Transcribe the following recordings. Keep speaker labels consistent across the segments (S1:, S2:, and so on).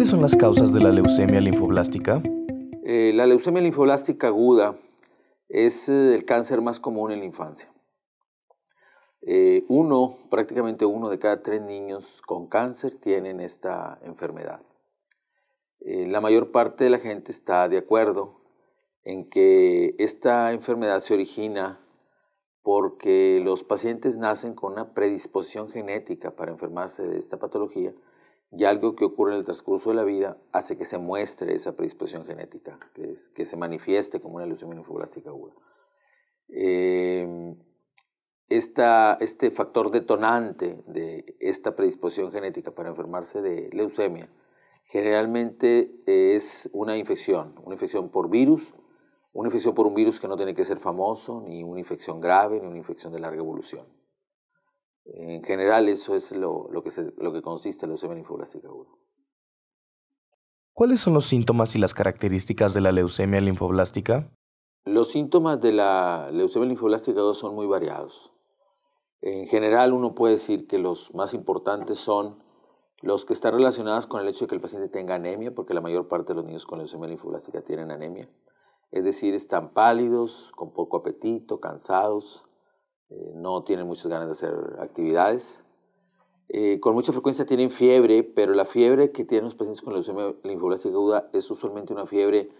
S1: ¿Cuáles son las causas de la leucemia linfoblástica? Eh, la
S2: leucemia linfoblástica aguda es eh, el cáncer más común en la infancia. Eh, uno, prácticamente uno de cada tres niños con cáncer tienen esta enfermedad. la mayor parte de la gente está de acuerdo en que esta enfermedad se origina porque los pacientes nacen con una predisposición genética para enfermarse de esta patología y algo que ocurre en el transcurso de la vida hace que se muestre esa predisposición genética, que, se manifieste como una leucemia linfoblástica aguda. Em, este factor detonante de esta predisposición genética para enfermarse de leucemia generalmente es una infección, una infección por virus, una infección por un virus que no tiene que ser famoso, ni una infección grave, ni una infección de larga evolución. En general, eso es lo, que, se, lo consiste la leucemia linfoblástica 1.
S1: ¿Cuáles son los síntomas y las características de la leucemia linfoblástica?
S2: Los síntomas de la leucemia linfoblástica 2 son muy variados. En general, uno puede decir que los más importantes son los que están relacionados con el hecho de que el paciente tenga anemia, porque la mayor parte de los niños con leucemia linfoblástica tienen anemia. Es decir, están pálidos, con poco apetito, cansados, eh, no tienen muchas ganas de hacer actividades. Eh, con mucha frecuencia tienen fiebre, pero la fiebre que tienen los pacientes con leucemia linfoblástica aguda es usualmente una fiebre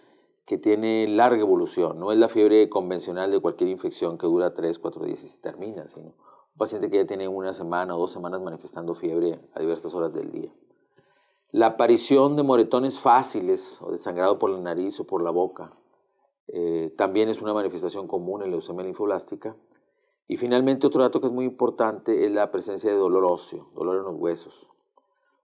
S2: que tiene larga evolución. No es la fiebre convencional de cualquier infección que dura 3, 4 días y termina, sino un paciente que ya tiene una semana o dos semanas manifestando fiebre a diversas horas del día. La aparición de moretones fáciles o de sangrado por la nariz o por la boca eh, también es una manifestación común en leucemia linfoblástica. Y finalmente otro dato que es muy importante es la presencia de dolor óseo, dolor en los huesos.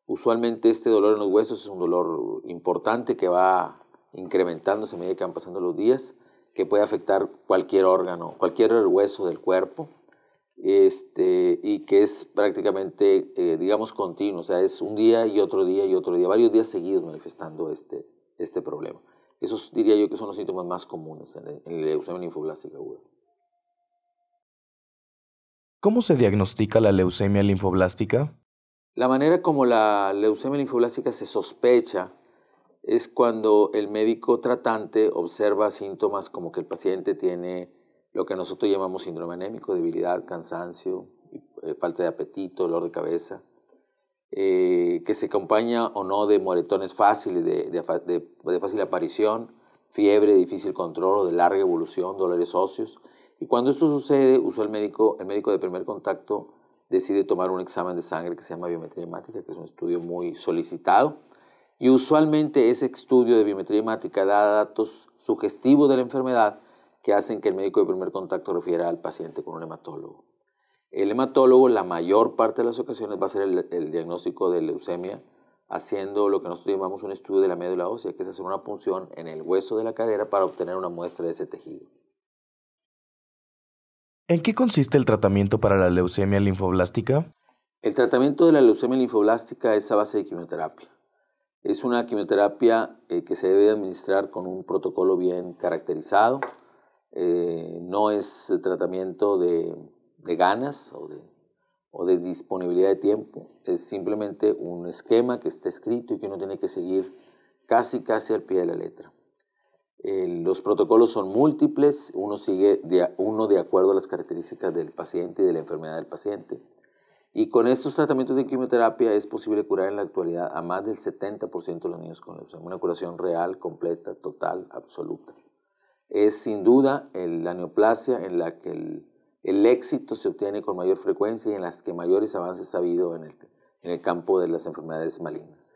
S2: Usualmente este dolor en los huesos es un dolor importante que va incrementándose a medida que van pasando los días, que puede afectar cualquier órgano, cualquier hueso del cuerpo, este, y que es prácticamente, eh, digamos, continuo, o sea, es un día y otro día y otro día, varios días seguidos manifestando este, este problema. Esos diría yo que son los síntomas más comunes en, el, en la leucemia aguda.
S1: ¿Cómo se diagnostica la leucemia linfoblástica?
S2: La manera como la leucemia linfoblástica se sospecha es cuando el médico tratante observa síntomas como que el paciente tiene lo que nosotros llamamos síndrome anémico, debilidad, cansancio, eh, falta de apetito, dolor de cabeza, eh, que se acompaña o no de moretones fáciles, de, fácil aparición, fiebre difícil control o de larga evolución, dolores óseos, y cuando eso sucede, usa el médico, de primer contacto decide tomar un examen de sangre que se llama biometría hemática, que es un estudio muy solicitado. Y usualmente ese estudio de biometría hemática da datos sugestivos de la enfermedad que hacen que el médico de primer contacto refiera al paciente con un hematólogo. El hematólogo, la mayor parte de las ocasiones, va a ser el diagnóstico de leucemia haciendo lo que nosotros llamamos un estudio de la médula ósea, que es hacer una punción en el hueso de la cadera para obtener una muestra de ese tejido.
S1: ¿En qué consiste el tratamiento para la leucemia linfoblástica?
S2: El tratamiento de la leucemia linfoblástica es a base de quimioterapia. Es una quimioterapia eh, que se debe administrar con un protocolo bien caracterizado. Eh, no es tratamiento de, ganas o de, o de disponibilidad de tiempo. Es simplemente un esquema que está escrito y que uno tiene que seguir casi, casi al pie de la letra. Eh, los protocolos son múltiples, uno sigue de, uno de acuerdo a las características del paciente y de la enfermedad del paciente. Y con estos tratamientos de quimioterapia es posible curar en la actualidad a más del 70% de los niños con leucemia, una curación real, completa, total, absoluta. Es sin duda la neoplasia en la que el, éxito se obtiene con mayor frecuencia y en las que mayores avances ha habido en el campo de las enfermedades malignas.